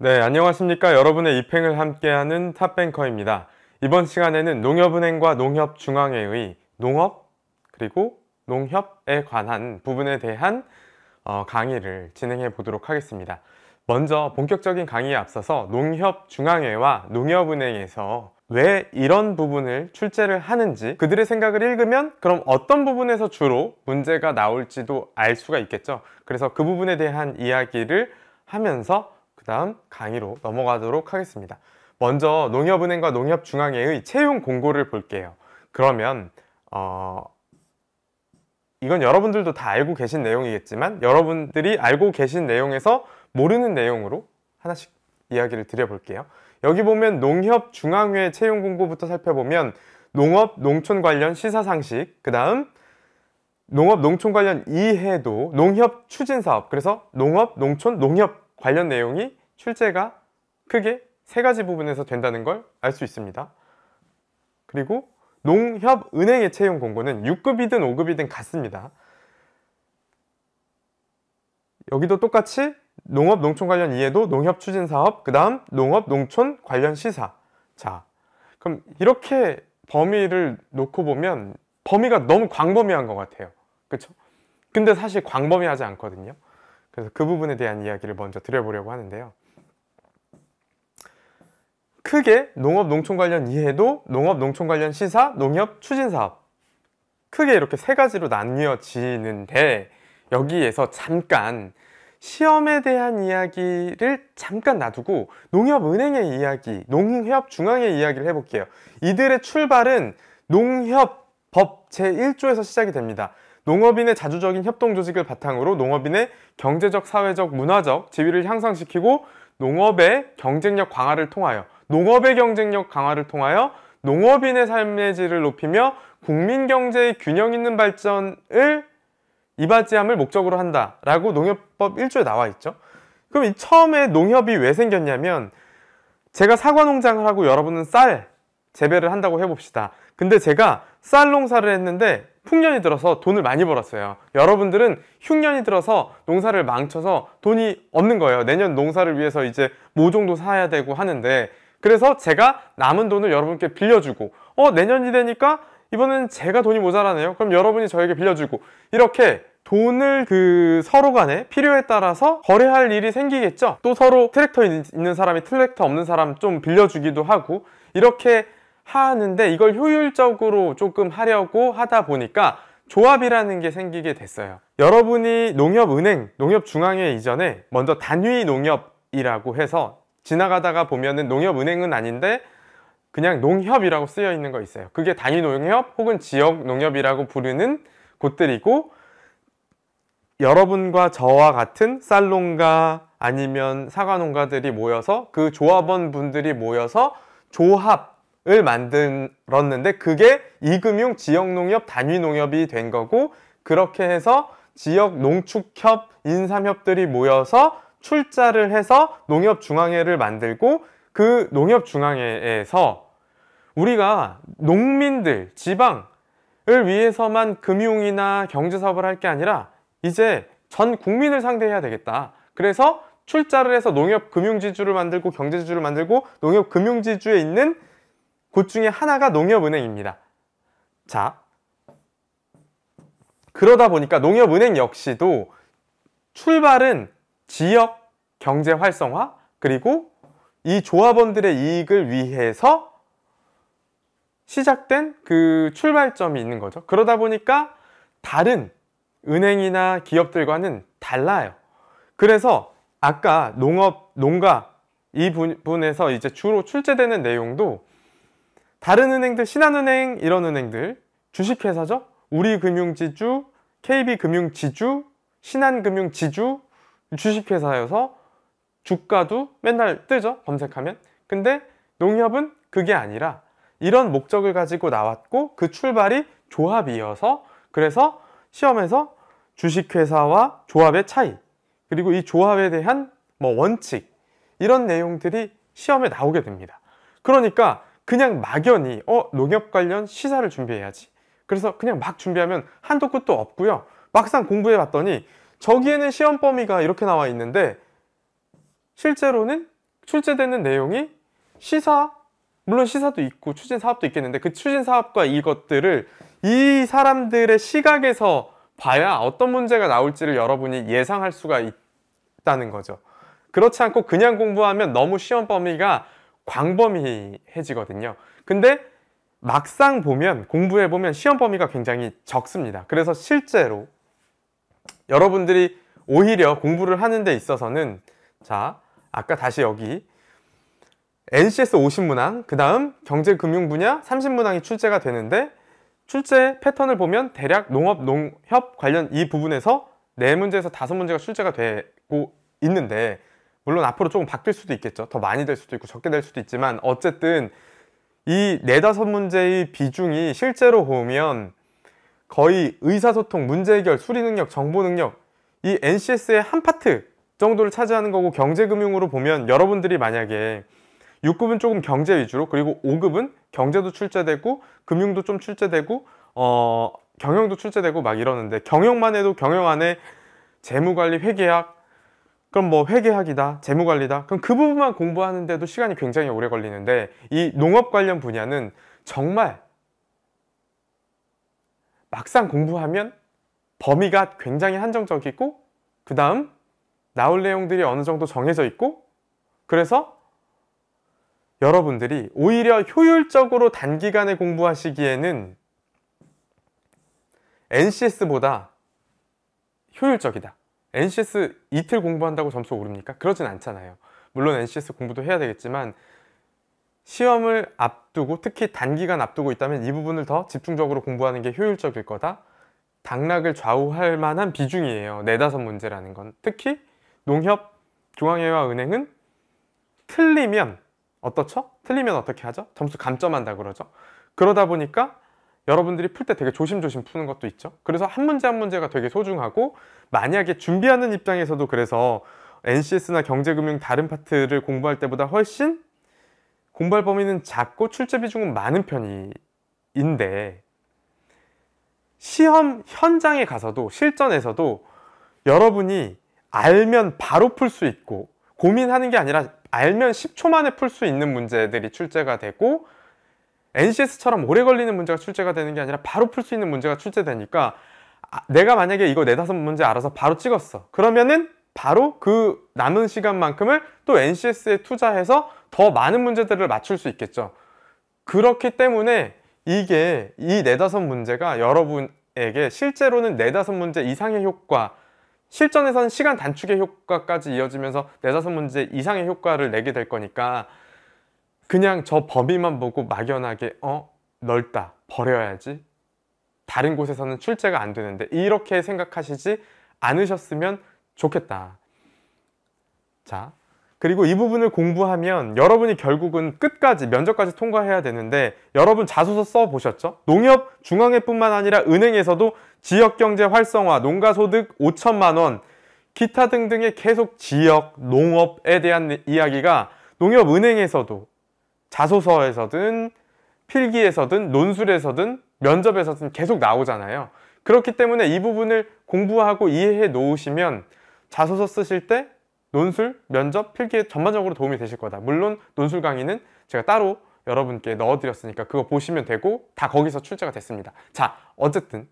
네, 안녕하십니까. 여러분의 입행을 함께하는 탑뱅커입니다. 이번 시간에는 농협은행과 농협중앙회의 농업 그리고 농협에 관한 부분에 대한 어, 강의를 진행해 보도록 하겠습니다. 먼저 본격적인 강의에 앞서서 농협중앙회와 농협은행에서 왜 이런 부분을 출제를 하는지 그들의 생각을 읽으면 그럼 어떤 부분에서 주로 문제가 나올지도 알 수가 있겠죠 그래서 그 부분에 대한 이야기를 하면서 그 다음 강의로 넘어가도록 하겠습니다. 먼저 농협은행과 농협중앙회의 채용 공고를 볼게요. 그러면 어, 이건 여러분들도 다 알고 계신 내용이겠지만 여러분들이 알고 계신 내용에서 모르는 내용으로 하나씩 이야기를 드려볼게요. 여기 보면 농협중앙회 채용 공고부터 살펴보면 농업, 농촌 관련 시사상식, 그 다음 농업, 농촌 관련 이해도, 농협 추진사업, 그래서 농업, 농촌, 농협 관련 내용이 출제가 크게 세 가지 부분에서 된다는 걸 알 수 있습니다. 그리고 농협은행의 채용 공고는 6급이든 5급이든 같습니다. 여기도 똑같이 농업 농촌 관련 이해도 농협 추진 사업 그 다음 농업 농촌 관련 시사 자 그럼 이렇게 범위를 놓고 보면 범위가 너무 광범위한 것 같아요 그렇죠 근데 사실 광범위하지 않거든요 그래서 그 부분에 대한 이야기를 먼저 드려보려고 하는데요 크게 농업 농촌 관련 이해도 농업 농촌 관련 시사 농협 추진 사업 크게 이렇게 세 가지로 나뉘어지는데 여기에서 잠깐 시험에 대한 이야기를 잠깐 놔두고 농협은행의 이야기, 농협중앙의 이야기를 해볼게요. 이들의 출발은 농협법 제1조에서 시작이 됩니다. 농업인의 자주적인 협동조직을 바탕으로 농업인의 경제적, 사회적, 문화적 지위를 향상시키고 농업의 경쟁력 강화를 통하여 농업의 경쟁력 강화를 통하여 농업인의 삶의 질을 높이며 국민 경제의 균형 있는 발전을 이바지함을 목적으로 한다라고 농협법 1조에 나와 있죠. 그럼 이 처음에 농협이 왜 생겼냐면 제가 사과 농장을 하고 여러분은 쌀 재배를 한다고 해봅시다. 근데 제가 쌀 농사를 했는데 풍년이 들어서 돈을 많이 벌었어요. 여러분들은 흉년이 들어서 농사를 망쳐서 돈이 없는 거예요. 내년 농사를 위해서 이제 모종도 사야 되고 하는데 그래서 제가 남은 돈을 여러분께 빌려주고 어 내년이 되니까 이번엔 제가 돈이 모자라네요. 그럼 여러분이 저에게 빌려주고 이렇게 돈을 그 서로 간에 필요에 따라서 거래할 일이 생기겠죠. 또 서로 트랙터 있는 사람이 트랙터 없는 사람 좀 빌려주기도 하고 이렇게 하는데 이걸 효율적으로 조금 하려고 하다 보니까 조합이라는 게 생기게 됐어요. 여러분이 농협은행, 농협중앙회 이전에 먼저 단위 농협이라고 해서 지나가다가 보면은 농협은행은 아닌데 그냥 농협이라고 쓰여 있는 거 있어요 그게 단위 농협 혹은 지역 농협이라고 부르는 곳들이고 여러분과 저와 같은 쌀농가 아니면 사과 농가들이 모여서 그 조합원 분들이 모여서 조합을 만들었는데 그게 이금융 지역농협 단위농협이 된 거고 그렇게 해서 지역 농축협 인삼협들이 모여서 출자를 해서 농협중앙회를 만들고 그 농협중앙회에서 우리가 농민들, 지방을 위해서만 금융이나 경제사업을 할 게 아니라 이제 전 국민을 상대해야 되겠다. 그래서 출자를 해서 농협금융지주를 만들고 경제지주를 만들고 농협금융지주에 있는 곳 중에 하나가 농협은행입니다. 자, 그러다 보니까 농협은행 역시도 출발은 지역 경제 활성화 그리고 이 조합원들의 이익을 위해서 시작된 그 출발점이 있는 거죠. 그러다 보니까 다른 은행이나 기업들과는 달라요. 그래서 아까 농업, 농가 이 부분에서 이제 주로 출제되는 내용도 다른 은행들, 신한은행 이런 은행들, 주식회사죠? 우리금융지주, KB금융지주, 신한금융지주 주식회사여서 주가도 맨날 뜨죠 검색하면 근데 농협은 그게 아니라 이런 목적을 가지고 나왔고 그 출발이 조합이어서 그래서 시험에서 주식회사와 조합의 차이 그리고 이 조합에 대한 뭐 원칙 이런 내용들이 시험에 나오게 됩니다 그러니까 그냥 막연히 어 농협 관련 시사를 준비해야지 그래서 그냥 막 준비하면 한도 끝도 없고요 막상 공부해 봤더니 저기에는 시험 범위가 이렇게 나와 있는데 실제로는 출제되는 내용이 시사 물론 시사도 있고 추진 사업도 있겠는데 그 추진 사업과 이것들을 이 사람들의 시각에서 봐야 어떤 문제가 나올지를 여러분이 예상할 수가 있다는 거죠. 그렇지 않고 그냥 공부하면 너무 시험 범위가 광범위해지거든요. 근데 막상 보면 공부해 보면 시험 범위가 굉장히 적습니다. 그래서 실제로 여러분들이 오히려 공부를 하는 데 있어서는 자 아까 다시 여기 NCS 50문항 그 다음 경제금융 분야 30문항이 출제가 되는데 출제 패턴을 보면 대략 농업, 농협 관련 이 부분에서 4문제에서5 문제가 출제가 되고 있는데 물론 앞으로 조금 바뀔 수도 있겠죠. 더 많이 될 수도 있고 적게 될 수도 있지만 어쨌든 이 4, 5 문제의 비중이 실제로 보면 거의 의사소통, 문제 해결, 수리 능력, 정보 능력 이 NCS의 한 파트 정도를 차지하는 거고 경제금융으로 보면 여러분들이 만약에 6급은 조금 경제 위주로 그리고 5급은 경제도 출제되고 금융도 좀 출제되고 어 경영도 출제되고 막 이러는데 경영만 해도 경영 안에 재무관리, 회계학 그럼 뭐 회계학이다, 재무관리다 그럼 그 부분만 공부하는데도 시간이 굉장히 오래 걸리는데 이 농업 관련 분야는 정말 막상 공부하면 범위가 굉장히 한정적이고 그 다음 나올 내용들이 어느 정도 정해져 있고 그래서 여러분들이 오히려 효율적으로 단기간에 공부하시기에는 NCS보다 효율적이다. NCS 이틀 공부한다고 점수 오릅니까? 그러진 않잖아요. 물론 NCS 공부도 해야 되겠지만 시험을 앞두고 특히 단기간 앞두고 있다면 이 부분을 더 집중적으로 공부하는 게 효율적일 거다 당락을 좌우할 만한 비중이에요 네다섯 문제라는 건 특히 농협, 중앙회와 은행은 틀리면 어떻죠? 틀리면 어떻게 하죠? 점수 감점한다 그러죠 그러다 보니까 여러분들이 풀 때 되게 조심조심 푸는 것도 있죠 그래서 한 문제 한 문제가 되게 소중하고 만약에 준비하는 입장에서도 그래서 NCS나 경제금융 다른 파트를 공부할 때보다 훨씬 공부할 범위는 작고 출제 비중은 많은 편인데 시험 현장에 가서도 실전에서도 여러분이 알면 바로 풀 수 있고 고민하는 게 아니라 알면 10초 만에 풀 수 있는 문제들이 출제가 되고 NCS처럼 오래 걸리는 문제가 출제가 되는 게 아니라 바로 풀 수 있는 문제가 출제되니까 아, 내가 만약에 이거 네다섯 문제 알아서 바로 찍었어 그러면은 바로 그 남은 시간만큼을 또 NCS에 투자해서 더 많은 문제들을 맞출 수 있겠죠. 그렇기 때문에 이게 이 네다섯 문제가 여러분에게 실제로는 네다섯 문제 이상의 효과 실전에서는 시간 단축의 효과까지 이어지면서 네다섯 문제 이상의 효과를 내게 될 거니까 그냥 저 범위만 보고 막연하게 어? 넓다 버려야지 다른 곳에서는 출제가 안 되는데 이렇게 생각하시지 않으셨으면 좋겠다. 자, 그리고 이 부분을 공부하면 여러분이 결국은 끝까지 면접까지 통과해야 되는데 여러분 자소서 써 보셨죠? 농협 중앙회뿐만 아니라 은행에서도 지역 경제 활성화, 농가 소득 5천만 원, 기타 등등의 계속 지역 농업에 대한 이야기가 농협 은행에서도 자소서에서든 필기에서든 논술에서든 면접에서든 계속 나오잖아요. 그렇기 때문에 이 부분을 공부하고 이해해 놓으시면 자소서 쓰실 때 논술, 면접, 필기에 전반적으로 도움이 되실 거다. 물론 논술 강의는 제가 따로 여러분께 넣어드렸으니까 그거 보시면 되고 다 거기서 출제가 됐습니다. 자, 어쨌든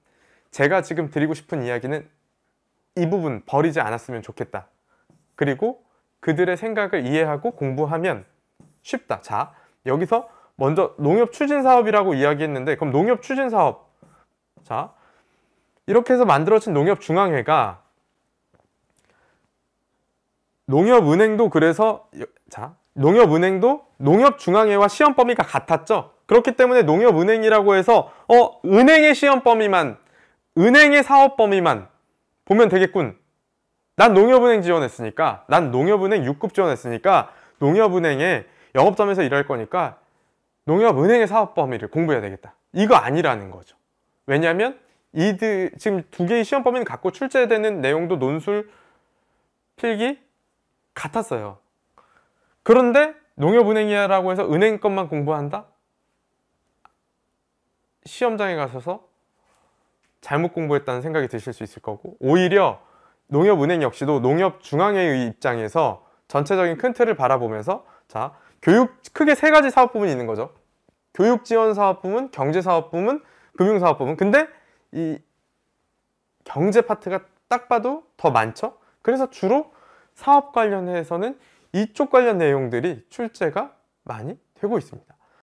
제가 지금 드리고 싶은 이야기는 이 부분 버리지 않았으면 좋겠다. 그리고 그들의 생각을 이해하고 공부하면 쉽다. 자, 여기서 먼저 농협 추진 사업이라고 이야기했는데 그럼 농협 추진 사업 자 이렇게 해서 만들어진 농협 중앙회가 농협은행도 그래서 자 농협은행도 농협중앙회와 시험 범위가 같았죠. 그렇기 때문에 농협은행이라고 해서 어 은행의 시험 범위만 은행의 사업 범위만 보면 되겠군. 난 농협은행 지원했으니까 난 농협은행 6급 지원했으니까 농협은행에 영업점에서 일할 거니까 농협은행의 사업 범위를 공부해야 되겠다. 이거 아니라는 거죠. 왜냐하면 이들 지금 두 개의 시험 범위는 갖고 출제되는 내용도 논술, 필기, 같았어요. 그런데 농협은행이라고 해서 은행 것만 공부한다? 시험장에 가셔서 잘못 공부했다는 생각이 드실 수 있을 거고 오히려 농협은행 역시도 농협중앙회의 입장에서 전체적인 큰 틀을 바라보면서 자 교육 크게 세 가지 사업부문이 있는 거죠. 교육지원사업부문, 경제사업부문, 금융사업부문 근데 이 경제 파트가 딱 봐도 더 많죠? 그래서 주로 사업 관련해서는 이쪽 관련 내용들이 출제가 많이 되고 있습니다.